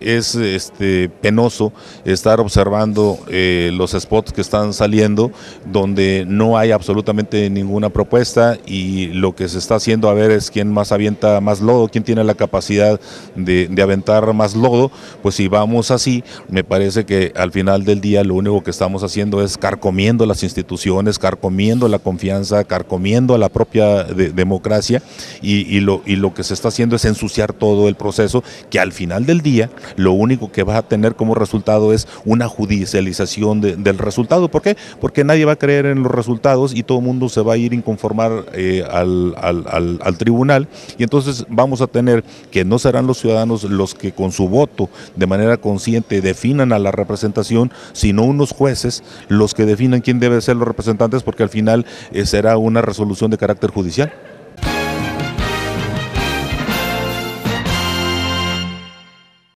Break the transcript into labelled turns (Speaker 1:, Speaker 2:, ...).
Speaker 1: es este, penoso estar observando eh, los spots que están saliendo donde no hay absolutamente ninguna propuesta y lo que se está haciendo a ver es quién más avienta más lodo, quién tiene la capacidad de, de aventar más lodo, pues si vamos así, me parece que al final del día lo único que estamos haciendo es carcomiendo las instituciones, carcomiendo la confianza, carcomiendo a la propia democracia y, lo, y lo que se está haciendo es ensuciar todo el proceso que al final del día lo único que va a tener como resultado es una judicialización del resultado. ¿Por qué? Porque nadie va a creer en los resultados y todo el mundo se va a ir inconformar eh, al, tribunal y entonces vamos a tener que no serán los ciudadanos los que con su voto de manera consciente definan a la representación, sino unos jueces los que definan quién debe ser los representantes porque al final eh, será una resolución de carácter judicial.